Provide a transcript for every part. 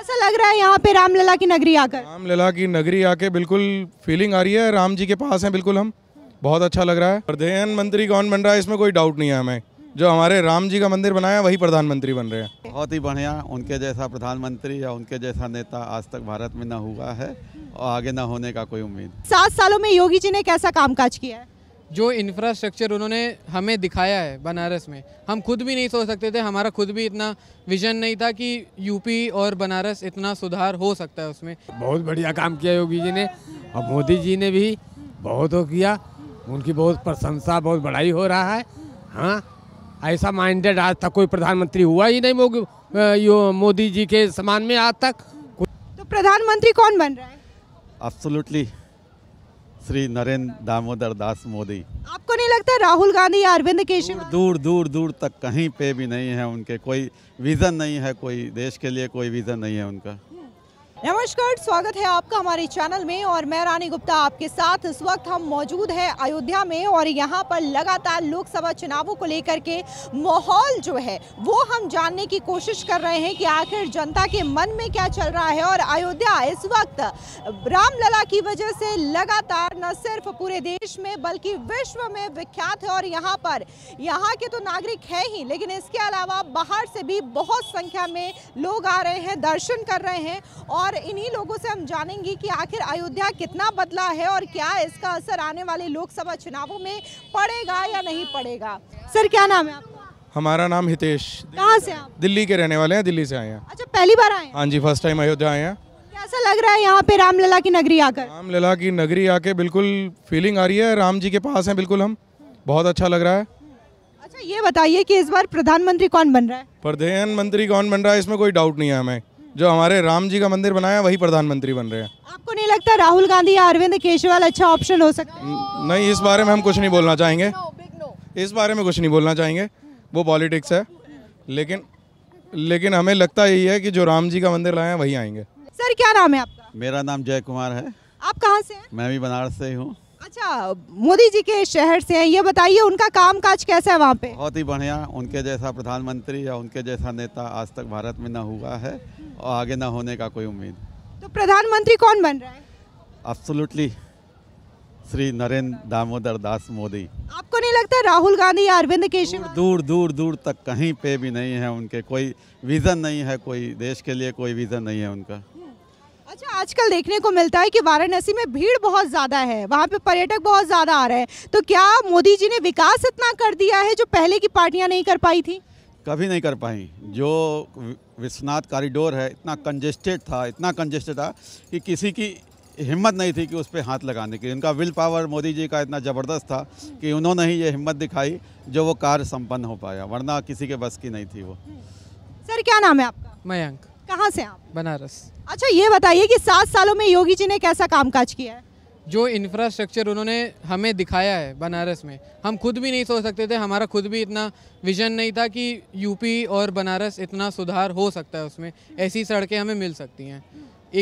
कैसा लग रहा है यहाँ पे रामलला की नगरी आकर रामलला की नगरी आके बिल्कुल फीलिंग आ रही है राम जी के पास है बिल्कुल हम बहुत अच्छा लग रहा है प्रधानमंत्री कौन बन रहा है इसमें कोई डाउट नहीं है हमें जो हमारे राम जी का मंदिर बनाया वही प्रधानमंत्री बन रहे हैं बहुत ही बढ़िया उनके जैसा प्रधानमंत्री या उनके जैसा नेता आज तक भारत में न हुआ है और आगे न होने का कोई उम्मीद सात सालों में योगी जी ने कैसा कामकाज किया है जो इंफ्रास्ट्रक्चर उन्होंने हमें दिखाया है बनारस में हम खुद भी नहीं सोच सकते थे हमारा खुद भी इतना विजन नहीं था कि यूपी और बनारस इतना सुधार हो सकता है उसमें बहुत बढ़िया काम किया योगी जी ने और मोदी जी ने भी बहुत हो किया उनकी बहुत प्रशंसा बहुत बढ़ाई हो रहा है हाँ ऐसा माइंडेड आज तक कोई प्रधानमंत्री हुआ ही नहीं मोदी जी के समान में आज तक तो प्रधानमंत्री कौन बन रहा है एब्सोल्युटली श्री नरेंद्र दामोदर दास मोदी आपको नहीं लगता राहुल गांधी या अरविंद केजरीवाल दूर, दूर दूर दूर तक कहीं पे भी नहीं है उनके कोई विजन नहीं है कोई देश के लिए कोई विजन नहीं है उनका नमस्कार स्वागत है आपका हमारे चैनल में और मैं रानी गुप्ता आपके साथ इस वक्त हम मौजूद हैं अयोध्या में और यहाँ पर लगातार लोकसभा चुनावों को लेकर के माहौल जो है वो हम जानने की कोशिश कर रहे हैं कि आखिर जनता के मन में क्या चल रहा है और अयोध्या इस वक्त रामलला की वजह से लगातार न सिर्फ पूरे देश में बल्कि विश्व में विख्यात है और यहाँ पर यहाँ के तो नागरिक है ही लेकिन इसके अलावा बाहर से भी बहुत संख्या में लोग आ रहे हैं दर्शन कर रहे हैं और और इन्हीं लोगों से हम जानेंगे कि आखिर अयोध्या कितना बदला है और क्या इसका असर आने वाले लोकसभा चुनावों में पड़ेगा या नहीं पड़ेगा सर क्या नाम है आपका हमारा नाम हितेश कहाँ से आप दिल्ली के रहने वाले हैं दिल्ली से आए हैं अच्छा पहली बार आए हाँ जी फर्स्ट टाइम अयोध्या आए हैं कैसा लग रहा है यहाँ पे रामलला की नगरी आकर रामलला की नगरी आके बिल्कुल फीलिंग आ रही है राम जी के पास हैं बिल्कुल हम बहुत अच्छा लग रहा है अच्छा ये बताइए कि इस बार प्रधानमंत्री कौन बन रहा है प्रधानमंत्री कौन बन रहा है इसमें कोई डाउट नहीं है हमें जो हमारे राम जी का मंदिर बनाया वही प्रधानमंत्री बन रहे हैं आपको नहीं लगता राहुल गांधी या अरविंद केजरीवाल अच्छा ऑप्शन हो सकता है नहीं इस बारे में हम कुछ नहीं बोलना चाहेंगे इस बारे में कुछ नहीं बोलना चाहेंगे वो पॉलिटिक्स है लेकिन लेकिन हमें लगता यही है कि जो राम जी का मंदिर लाए वही आएंगे सर क्या नाम है आपका मेरा नाम जय कुमार है आप कहाँ से हैं मैं भी बनारस से ही हूँ अच्छा मोदी जी के शहर से हैं ये बताइए उनका काम काज कैसा है वहाँ पे बहुत ही बढ़िया उनके जैसा प्रधानमंत्री या उनके जैसा नेता आज तक भारत में ना हुआ है और आगे ना होने का कोई उम्मीद तो प्रधानमंत्री कौन बन रहा है एब्सोल्युटली श्री नरेंद्र दामोदर दास मोदी आपको नहीं लगता राहुल गांधी या अरविंद केजरीवाल दूर, दूर दूर दूर तक कहीं पे भी नहीं है उनके कोई विजन नहीं है कोई देश के लिए कोई विजन नहीं है उनका अच्छा आजकल देखने को मिलता है कि वाराणसी में भीड़ बहुत ज़्यादा है वहाँ पे पर्यटक बहुत ज़्यादा आ रहे हैं तो क्या मोदी जी ने विकास इतना कर दिया है जो पहले की पार्टियाँ नहीं कर पाई थी कभी नहीं कर पाई जो विश्वनाथ कॉरिडोर है इतना कंजेस्टेड था इतना कंजेस्टेड था कि किसी की हिम्मत नहीं थी कि उस पर हाथ लगाने की उनका विल पावर मोदी जी का इतना ज़बरदस्त था कि उन्होंने ही ये हिम्मत दिखाई जो वो कार्य संपन्न हो पाया वरना किसी के बस की नहीं थी वो सर क्या नाम है आपका मयंक कहाँ से आप बनारस अच्छा ये बताइए कि सात सालों में योगी जी ने कैसा कामकाज किया है जो इंफ्रास्ट्रक्चर उन्होंने हमें दिखाया है बनारस में हम खुद भी नहीं सोच सकते थे हमारा खुद भी इतना विजन नहीं था कि यूपी और बनारस इतना सुधार हो सकता है उसमें ऐसी सड़कें हमें मिल सकती हैं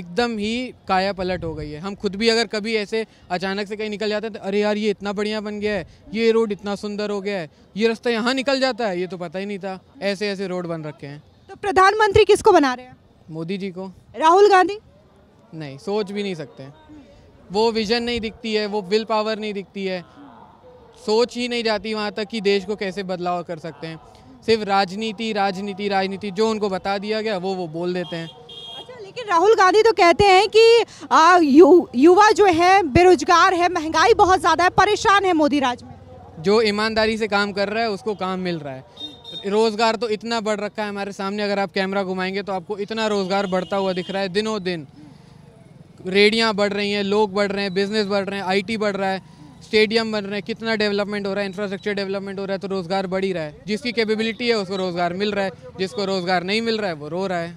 एकदम ही काया पलट हो गई है हम खुद भी अगर कभी ऐसे अचानक से कहीं निकल जाते हैं तो अरे यार ये इतना बढ़िया बन गया है ये रोड इतना सुंदर हो गया है ये रास्ता यहाँ निकल जाता है ये तो पता ही नहीं था ऐसे ऐसे रोड बन रखे हैं प्रधानमंत्री किसको बना रहे हैं मोदी जी को राहुल गांधी नहीं सोच भी नहीं सकते वो विजन नहीं दिखती है वो विल पावर नहीं दिखती है सोच ही नहीं जाती वहाँ तक कि देश को कैसे बदलाव कर सकते हैं सिर्फ राजनीति राजनीति राजनीति जो उनको बता दिया गया वो वो बोल देते हैं अच्छा लेकिन राहुल गांधी तो कहते हैं कि आ, यु, युवा जो है बेरोजगार है महंगाई बहुत ज़्यादा है परेशान है मोदी राज में जो ईमानदारी से काम कर रहा है उसको काम मिल रहा है रोज़गार तो इतना बढ़ रखा है हमारे सामने अगर आप कैमरा घुमाएंगे तो आपको इतना रोज़गार बढ़ता हुआ दिख रहा है दिनों दिन रेडियाँ बढ़ रही हैं लोग बढ़ रहे हैं बिजनेस बढ़ रहे हैं आईटी बढ़ रहा है स्टेडियम बन रहे हैं कितना डेवलपमेंट हो रहा है इंफ्रास्ट्रक्चर डेवलपमेंट हो रहा है तो रोज़गार बढ़ ही रहा है जिसकी कैपेबिलिटी है उसको रोज़गार मिल रहा है जिसको रोज़गार नहीं मिल रहा है वो रो रहा है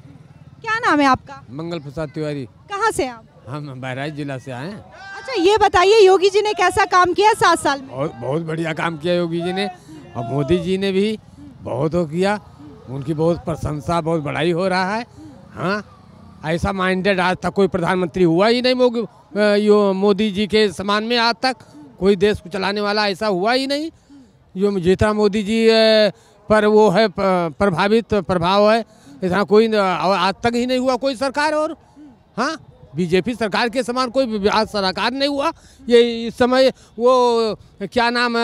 क्या नाम है आपका मंगल प्रसाद तिवारी कहाँ से आप हम हाँ, बहराइच जिला से आए अच्छा ये बताइए योगी जी ने कैसा काम किया सात साल में बहुत बढ़िया काम किया योगी जी ने और मोदी जी ने भी बहुत हो किया उनकी बहुत प्रशंसा बहुत बढ़ाई हो रहा है हाँ ऐसा माइंडेड आज तक कोई प्रधानमंत्री हुआ ही नहीं मोदी जी के समान में आज तक कोई देश को चलाने वाला ऐसा हुआ ही नहीं जो जितना मोदी जी पर वो है प्रभावित प्रभाव है इतना कोई आज तक ही नहीं हुआ कोई सरकार और हाँ बीजेपी सरकार के समान कोई आज सरकार नहीं हुआ ये इस समय वो क्या नाम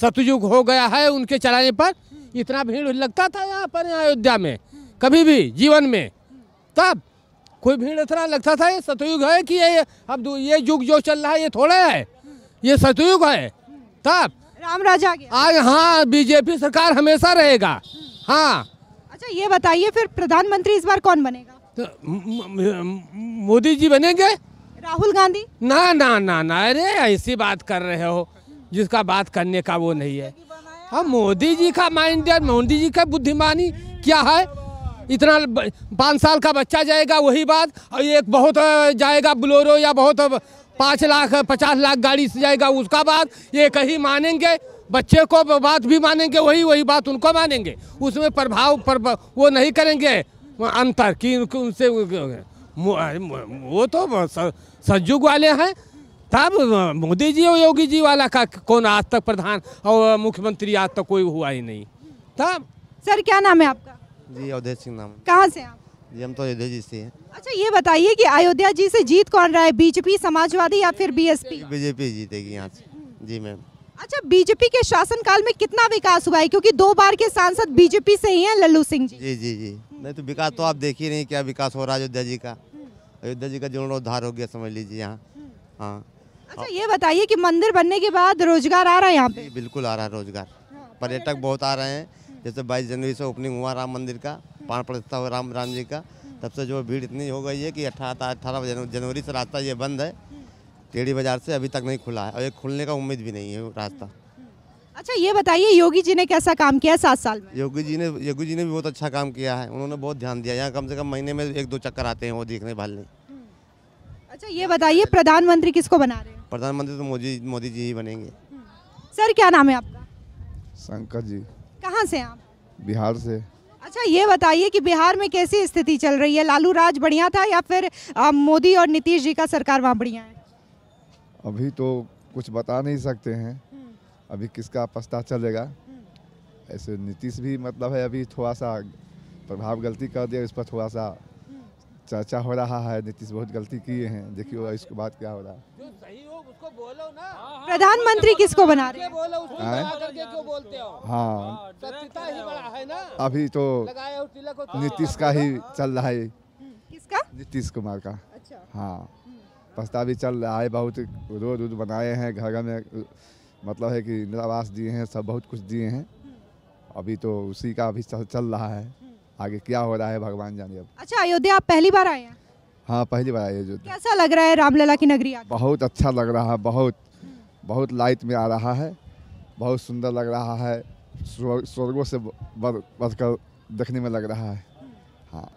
सतयुग हो गया है उनके चलाने पर इतना भीड़ लगता था यहाँ पर अयोध्या में कभी भी जीवन में तब कोई भीड़ इतना लगता था ये सतयुग है कि ये अब ये युग जो चल रहा है ये थोड़ा है ये सतयुग है तब राम राजा आज हाँ बीजेपी सरकार हमेशा रहेगा हाँ अच्छा ये बताइए फिर प्रधानमंत्री इस बार कौन बनेगा तो, मोदी जी बनेंगे राहुल गांधी ना ना ना ना अरे ऐसी बात कर रहे हो जिसका बात करने का वो नहीं है हाँ मोदी जी का माइंड मोदी जी का बुद्धिमानी क्या है इतना पाँच साल का बच्चा जाएगा वही बात और एक बहुत जाएगा ब्लोरो या बहुत पाँच लाख पचास लाख गाड़ी से जाएगा उसका बात ये कहीं मानेंगे बच्चे को बात भी मानेंगे वही वही बात उनको मानेंगे उसमें प्रभाव पर वो नहीं करेंगे अंतर कि उनसे वो तो सज्जुग वाले हैं तब मोदी जी और योगी जी वाला का कौन आज तक प्रधान और मुख्यमंत्री आज तक कोई हुआ ही नहीं तब सर क्या नाम है आपका जी अयोध्या सिंह नाम कहाँ से आप जी हम तो अयोध्या जी से हैं अच्छा ये बताइए कि अयोध्या जी से जीत कौन रहा है बीजेपी समाजवादी या फिर बीएसपी बीजेपी जीतेगी यहाँ से जी मैम अच्छा बीजेपी के शासनकाल में कितना विकास हुआ है क्योंकि दो बार के सांसद बीजेपी से ही हैं लल्लू सिंह जी जी जी नहीं तो विकास तो आप देख ही नहीं क्या विकास हो रहा है अयोध्या जी का अयोध्या जी का जीर्णोद्धार हो गया समझ लीजिए यहाँ हाँ अच्छा ये बताइए कि मंदिर बनने के बाद रोजगार आ रहा है यहाँ पे बिल्कुल आ रहा है रोजगार हाँ, पर्यटक बहुत आ रहे हैं जैसे बाईस जनवरी से ओपनिंग हुआ राम मंदिर का प्राण प्रतिष्ठा हुआ राम राम जी का तब से जो भीड़ इतनी हो गई है कि अठारह अठारह जनवरी से रास्ता ये बंद है टेढ़ी बाजार से अभी तक नहीं खुला है और ये खुलने का उम्मीद भी नहीं है रास्ता अच्छा ये बताइए योगी जी ने कैसा काम किया सात साल में योगी जी ने योगी जी ने भी बहुत अच्छा काम किया है उन्होंने बहुत ध्यान दिया यहाँ कम से कम महीने में एक दो चक्कर आते हैं वो देखने भालने अच्छा ये बताइए प्रधानमंत्री किसको बना रहे हैं प्रधानमंत्री तो मोदी मोदी जी ही बनेंगे सर क्या नाम है आपका शंकर जी कहाँ से आप बिहार से अच्छा ये बताइए कि बिहार में कैसी स्थिति चल रही है लालू राज बढ़िया था या फिर मोदी और नीतीश जी का सरकार वहाँ बढ़िया है अभी तो कुछ बता नहीं सकते हैं हम्म। अभी किसका पस्ता चलेगा हम्म। ऐसे नीतीश भी मतलब है अभी थोड़ा सा प्रभाव गलती कर दिया इस पर थोड़ा सा हम्म। चर्चा हो रहा है नीतीश बहुत गलती किए हैं देखिए इसके बाद क्या हो रहा है उसको बोलो ना हाँ, हाँ, प्रधानमंत्री किसको बना रहे हैं बोलो उसको हाँ। क्यों बोलते हो हाँ सत्यता ही बड़ा है ना अभी तो नीतीश का ही चल रहा है किसका नीतीश कुमार का अच्छा। हाँ पछता भी चल रहा है बहुत रोड उद बनाए हैं घर घर में मतलब है कि इंदिरा दिए हैं सब बहुत कुछ दिए हैं अभी तो उसी का अभी चल, चल रहा है आगे क्या हो रहा है भगवान जाने अब अच्छा अयोध्या आप पहली बार आए हैं हाँ पहली बार आई है कैसा लग रहा है रामलला की नगरी बहुत अच्छा लग रहा है बहुत बहुत लाइट में आ रहा है बहुत सुंदर लग रहा है स्वर्गों से बढ़कर देखने में लग रहा है